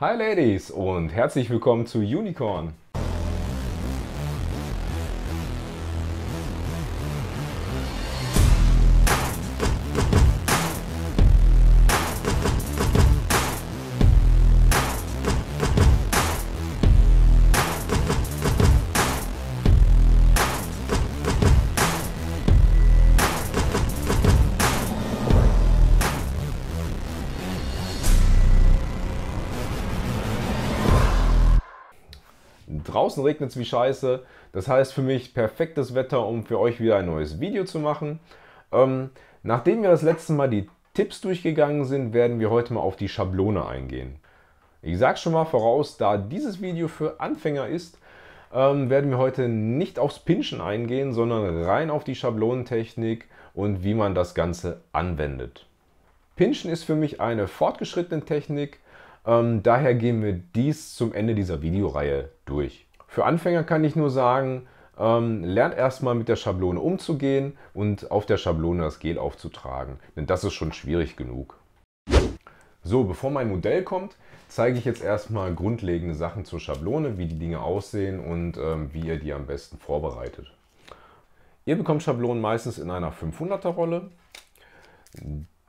Hi Ladies und herzlich willkommen zu Unicorn. Draußen regnet es wie scheiße. Das heißt für mich perfektes Wetter, um für euch wieder ein neues Video zu machen. Ähm, nachdem wir das letzte Mal die Tipps durchgegangen sind, werden wir heute mal auf die Schablone eingehen. Ich sage schon mal voraus, da dieses Video für Anfänger ist, ähm, werden wir heute nicht aufs Pinschen eingehen, sondern rein auf die Schablonentechnik und wie man das Ganze anwendet. Pinschen ist für mich eine fortgeschrittene Technik, ähm, daher gehen wir dies zum Ende dieser Videoreihe durch. Für Anfänger kann ich nur sagen, ähm, lernt erstmal mit der Schablone umzugehen und auf der Schablone das Gel aufzutragen, denn das ist schon schwierig genug. So, bevor mein Modell kommt, zeige ich jetzt erstmal grundlegende Sachen zur Schablone, wie die Dinge aussehen und ähm, wie ihr die am besten vorbereitet. Ihr bekommt Schablonen meistens in einer 500er Rolle.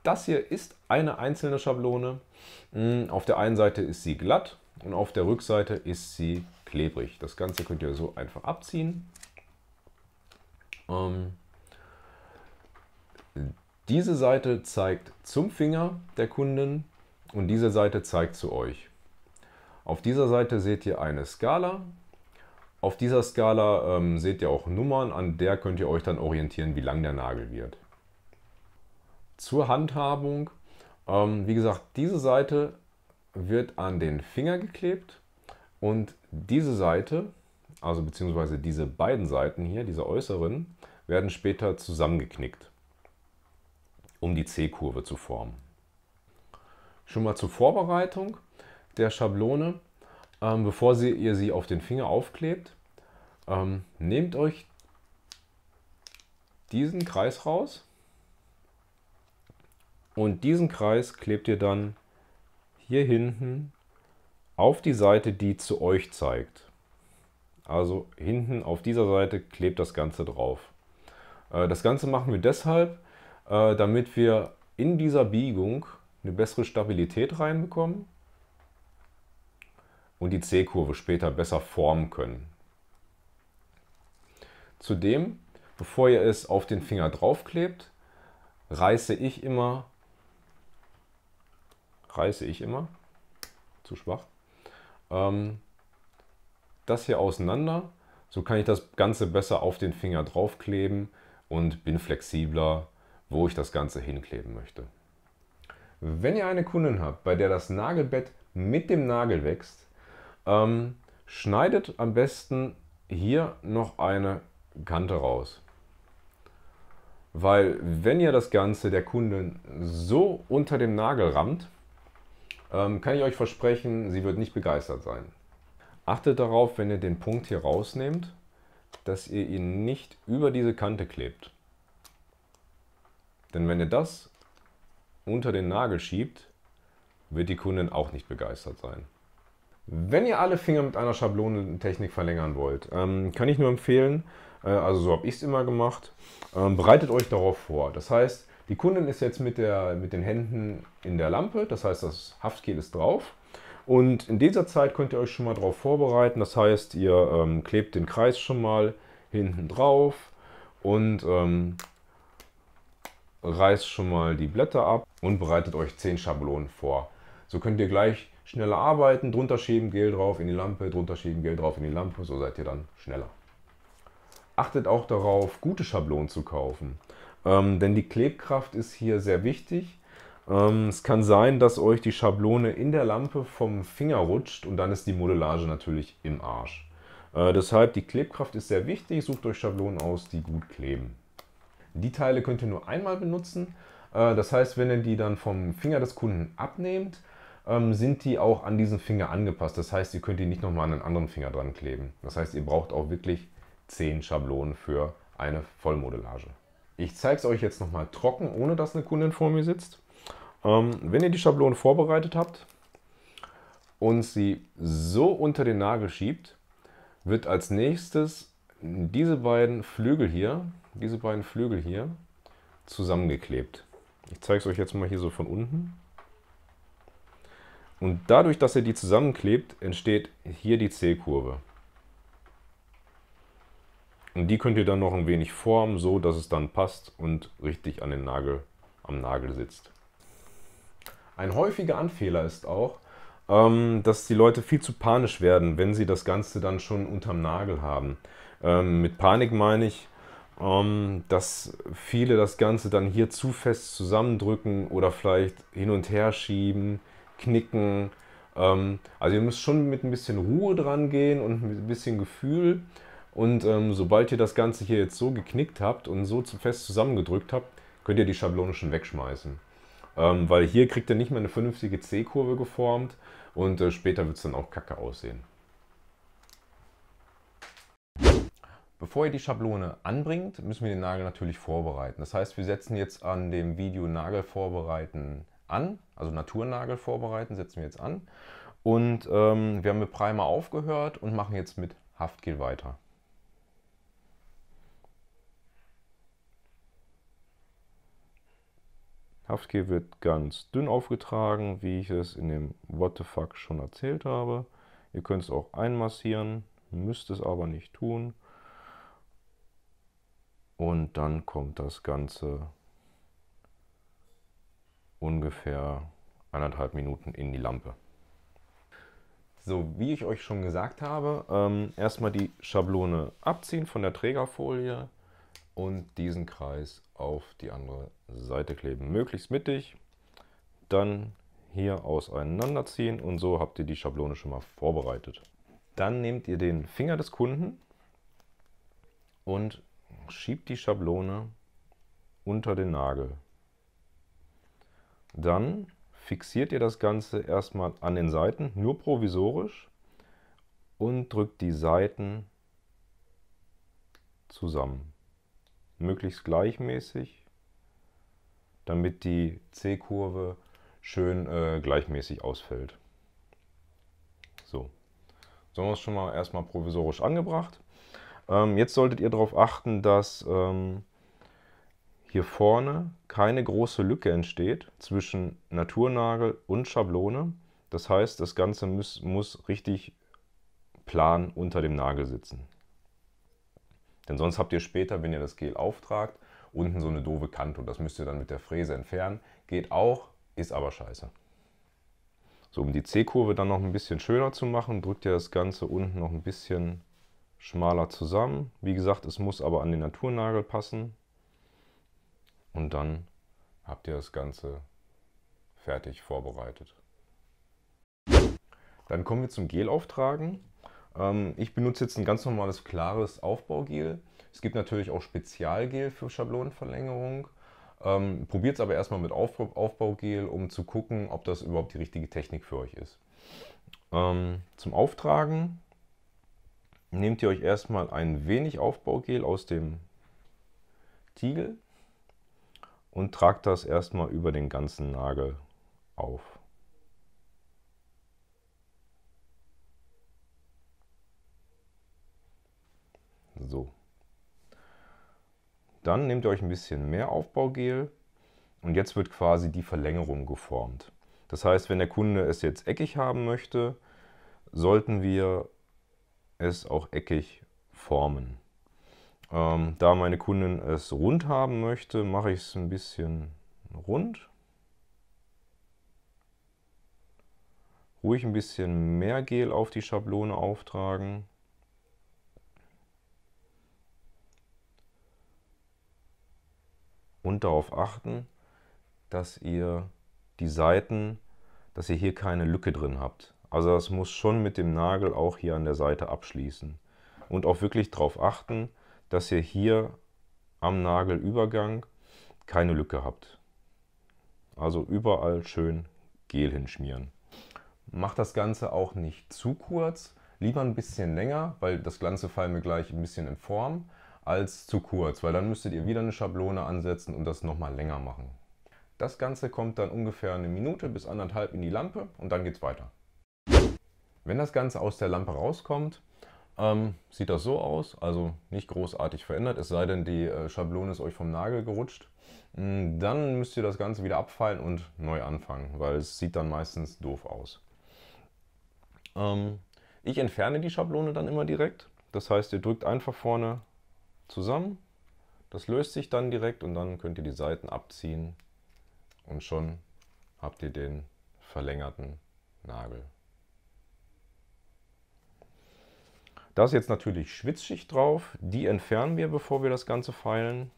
Das hier ist eine einzelne Schablone. Mm, auf der einen Seite ist sie glatt und auf der Rückseite ist sie klebrig. Das Ganze könnt ihr so einfach abziehen. Ähm, diese Seite zeigt zum Finger der Kunden und diese Seite zeigt zu euch. Auf dieser Seite seht ihr eine Skala. Auf dieser Skala ähm, seht ihr auch Nummern, an der könnt ihr euch dann orientieren, wie lang der Nagel wird. Zur Handhabung, ähm, wie gesagt, diese Seite wird an den Finger geklebt und diese Seite, also beziehungsweise diese beiden Seiten hier, diese äußeren, werden später zusammengeknickt, um die C-Kurve zu formen. Schon mal zur Vorbereitung der Schablone, ähm, bevor sie, ihr sie auf den Finger aufklebt, ähm, nehmt euch diesen Kreis raus und diesen Kreis klebt ihr dann hier hinten auf die Seite, die zu euch zeigt. Also hinten auf dieser Seite klebt das Ganze drauf. Äh, das Ganze machen wir deshalb, äh, damit wir in dieser Biegung eine bessere Stabilität reinbekommen und die C-Kurve später besser formen können. Zudem, bevor ihr es auf den Finger draufklebt, reiße ich immer, reiße ich immer, zu schwach, ähm, das hier auseinander. So kann ich das Ganze besser auf den Finger draufkleben und bin flexibler, wo ich das Ganze hinkleben möchte. Wenn ihr eine Kundin habt, bei der das Nagelbett mit dem Nagel wächst, ähm, schneidet am besten hier noch eine Kante raus. Weil wenn ihr das Ganze der Kunden so unter dem Nagel rammt, ähm, kann ich euch versprechen, sie wird nicht begeistert sein. Achtet darauf, wenn ihr den Punkt hier rausnehmt, dass ihr ihn nicht über diese Kante klebt. Denn wenn ihr das unter den Nagel schiebt, wird die Kundin auch nicht begeistert sein. Wenn ihr alle Finger mit einer Schablonentechnik verlängern wollt, ähm, kann ich nur empfehlen, äh, also so habe ich es immer gemacht, ähm, bereitet euch darauf vor. Das heißt, die Kundin ist jetzt mit, der, mit den Händen in der Lampe, das heißt, das Haftgel ist drauf. Und in dieser Zeit könnt ihr euch schon mal darauf vorbereiten. Das heißt, ihr ähm, klebt den Kreis schon mal hinten drauf und ähm, reißt schon mal die Blätter ab und bereitet euch 10 Schablonen vor. So könnt ihr gleich schneller arbeiten, drunter schieben, Gel drauf in die Lampe, drunter schieben, Gel drauf in die Lampe, so seid ihr dann schneller. Achtet auch darauf, gute Schablonen zu kaufen. Ähm, denn die Klebkraft ist hier sehr wichtig. Ähm, es kann sein, dass euch die Schablone in der Lampe vom Finger rutscht und dann ist die Modellage natürlich im Arsch. Äh, deshalb, die Klebkraft ist sehr wichtig. Sucht euch Schablonen aus, die gut kleben. Die Teile könnt ihr nur einmal benutzen. Äh, das heißt, wenn ihr die dann vom Finger des Kunden abnehmt, ähm, sind die auch an diesen Finger angepasst. Das heißt, ihr könnt die nicht nochmal an einen anderen Finger dran kleben. Das heißt, ihr braucht auch wirklich 10 Schablonen für eine Vollmodellage. Ich zeige es euch jetzt nochmal trocken, ohne dass eine Kundin vor mir sitzt. Ähm, wenn ihr die Schablone vorbereitet habt und sie so unter den Nagel schiebt, wird als nächstes diese beiden Flügel hier, diese beiden Flügel hier zusammengeklebt. Ich zeige es euch jetzt mal hier so von unten. Und dadurch, dass ihr die zusammenklebt, entsteht hier die C-Kurve. Und die könnt ihr dann noch ein wenig formen, so dass es dann passt und richtig an den Nagel, am Nagel sitzt. Ein häufiger Anfehler ist auch, ähm, dass die Leute viel zu panisch werden, wenn sie das Ganze dann schon unterm Nagel haben. Ähm, mit Panik meine ich, ähm, dass viele das Ganze dann hier zu fest zusammendrücken oder vielleicht hin und her schieben, knicken. also ihr müsst schon mit ein bisschen Ruhe dran gehen und mit ein bisschen Gefühl. Und ähm, sobald ihr das Ganze hier jetzt so geknickt habt und so zu fest zusammengedrückt habt, könnt ihr die Schablone schon wegschmeißen. Ähm, weil hier kriegt ihr nicht mehr eine vernünftige C-Kurve geformt und äh, später wird es dann auch kacke aussehen. Bevor ihr die Schablone anbringt, müssen wir den Nagel natürlich vorbereiten. Das heißt, wir setzen jetzt an dem Video Nagel vorbereiten an, also Naturnagel vorbereiten setzen wir jetzt an. Und ähm, wir haben mit Primer aufgehört und machen jetzt mit Haftgel weiter. Haftkehl wird ganz dünn aufgetragen, wie ich es in dem What the Fuck schon erzählt habe. Ihr könnt es auch einmassieren, müsst es aber nicht tun. Und dann kommt das Ganze ungefähr anderthalb Minuten in die Lampe. So, wie ich euch schon gesagt habe, ähm, erstmal die Schablone abziehen von der Trägerfolie und diesen Kreis auf die andere Seite kleben, möglichst mittig. Dann hier auseinanderziehen und so habt ihr die Schablone schon mal vorbereitet. Dann nehmt ihr den Finger des Kunden und schiebt die Schablone unter den Nagel. Dann fixiert ihr das Ganze erstmal an den Seiten, nur provisorisch und drückt die Seiten zusammen. Möglichst gleichmäßig damit die C-Kurve schön äh, gleichmäßig ausfällt. So, so haben wir es schon mal erstmal provisorisch angebracht. Ähm, jetzt solltet ihr darauf achten, dass ähm, hier vorne keine große Lücke entsteht zwischen Naturnagel und Schablone. Das heißt, das Ganze muss, muss richtig plan unter dem Nagel sitzen. Denn sonst habt ihr später, wenn ihr das Gel auftragt, unten so eine doofe Kante und das müsst ihr dann mit der Fräse entfernen. Geht auch, ist aber scheiße. So, um die C-Kurve dann noch ein bisschen schöner zu machen, drückt ihr das Ganze unten noch ein bisschen schmaler zusammen. Wie gesagt, es muss aber an den Naturnagel passen. Und dann habt ihr das Ganze fertig vorbereitet. Dann kommen wir zum Gel auftragen. Ähm, ich benutze jetzt ein ganz normales, klares Aufbaugel. Es gibt natürlich auch Spezialgel für Schablonenverlängerung. Ähm, Probiert es aber erstmal mit Auf Aufbaugel, um zu gucken, ob das überhaupt die richtige Technik für euch ist. Ähm, zum Auftragen nehmt ihr euch erstmal ein wenig Aufbaugel aus dem Tiegel und tragt das erstmal über den ganzen Nagel auf. So. Dann nehmt ihr euch ein bisschen mehr Aufbaugel und jetzt wird quasi die Verlängerung geformt. Das heißt, wenn der Kunde es jetzt eckig haben möchte, sollten wir es auch eckig formen. Ähm, da meine Kundin es rund haben möchte, mache ich es ein bisschen rund. Ruhig ein bisschen mehr Gel auf die Schablone auftragen. und darauf achten, dass ihr die Seiten, dass ihr hier keine Lücke drin habt. Also das muss schon mit dem Nagel auch hier an der Seite abschließen. Und auch wirklich darauf achten, dass ihr hier am Nagelübergang keine Lücke habt. Also überall schön Gel hinschmieren. Macht das Ganze auch nicht zu kurz, lieber ein bisschen länger, weil das Ganze fallen mir gleich ein bisschen in Form als zu kurz, weil dann müsstet ihr wieder eine Schablone ansetzen und das nochmal länger machen. Das Ganze kommt dann ungefähr eine Minute bis anderthalb in die Lampe und dann geht's weiter. Wenn das Ganze aus der Lampe rauskommt, ähm, sieht das so aus, also nicht großartig verändert, es sei denn, die äh, Schablone ist euch vom Nagel gerutscht. Mm, dann müsst ihr das Ganze wieder abfallen und neu anfangen, weil es sieht dann meistens doof aus. Ähm, ich entferne die Schablone dann immer direkt. Das heißt, ihr drückt einfach vorne zusammen. Das löst sich dann direkt und dann könnt ihr die Seiten abziehen und schon habt ihr den verlängerten Nagel. Da ist jetzt natürlich Schwitzschicht drauf. Die entfernen wir, bevor wir das Ganze feilen.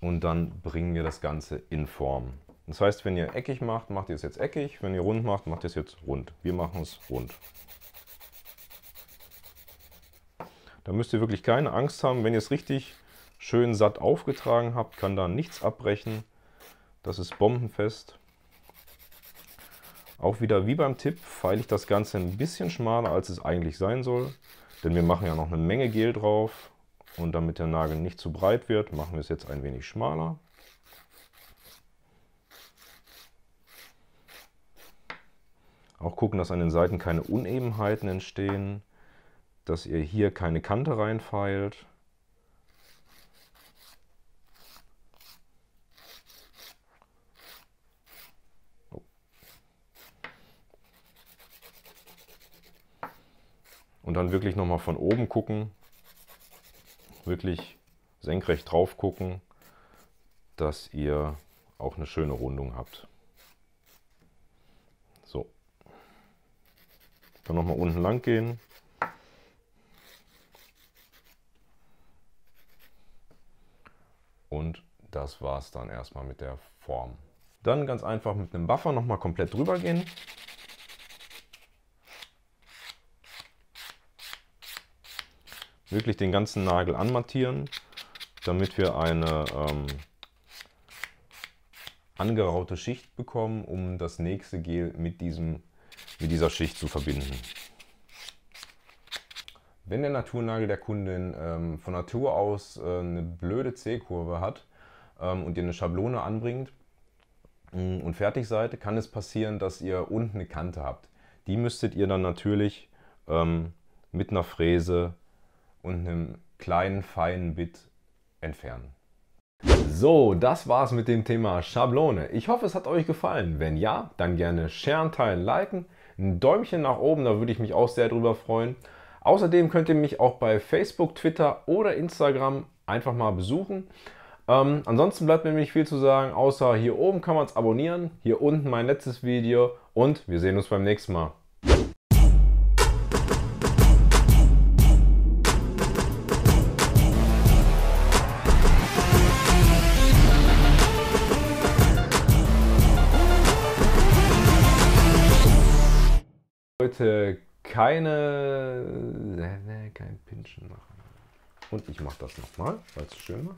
Und dann bringen wir das Ganze in Form. Das heißt, wenn ihr eckig macht, macht ihr es jetzt eckig. Wenn ihr rund macht, macht ihr es jetzt rund. Wir machen es rund. Da müsst ihr wirklich keine Angst haben. Wenn ihr es richtig schön satt aufgetragen habt, kann da nichts abbrechen. Das ist bombenfest. Auch wieder wie beim Tipp feile ich das Ganze ein bisschen schmaler, als es eigentlich sein soll. Denn wir machen ja noch eine Menge Gel drauf. Und damit der Nagel nicht zu breit wird, machen wir es jetzt ein wenig schmaler. Auch gucken, dass an den Seiten keine Unebenheiten entstehen dass ihr hier keine Kante reinfeilt. Oh. Und dann wirklich nochmal von oben gucken, wirklich senkrecht drauf gucken, dass ihr auch eine schöne Rundung habt. So. Dann nochmal unten lang gehen. Und das war es dann erstmal mit der Form. Dann ganz einfach mit einem Buffer nochmal komplett drüber gehen. Wirklich den ganzen Nagel anmattieren, damit wir eine ähm, angeraute Schicht bekommen, um das nächste Gel mit, diesem, mit dieser Schicht zu verbinden. Wenn der Naturnagel der Kundin ähm, von Natur aus äh, eine blöde C-Kurve hat ähm, und ihr eine Schablone anbringt mh, mm, und fertig seid, kann es passieren, dass ihr unten eine Kante habt. Die müsstet ihr dann natürlich ähm, mit einer Fräse und einem kleinen, feinen Bit entfernen. So, das war's mit dem Thema Schablone. Ich hoffe, es hat euch gefallen. Wenn ja, dann gerne share, teilen, liken. Ein Däumchen nach oben, da würde ich mich auch sehr drüber freuen. Außerdem könnt ihr mich auch bei Facebook, Twitter oder Instagram einfach mal besuchen. Ähm, ansonsten bleibt mir nicht viel zu sagen, außer hier oben kann man es abonnieren, hier unten mein letztes Video und wir sehen uns beim nächsten Mal. Leute, keine, äh, kein Pinschen machen. Und ich mache das nochmal, weil es schön war.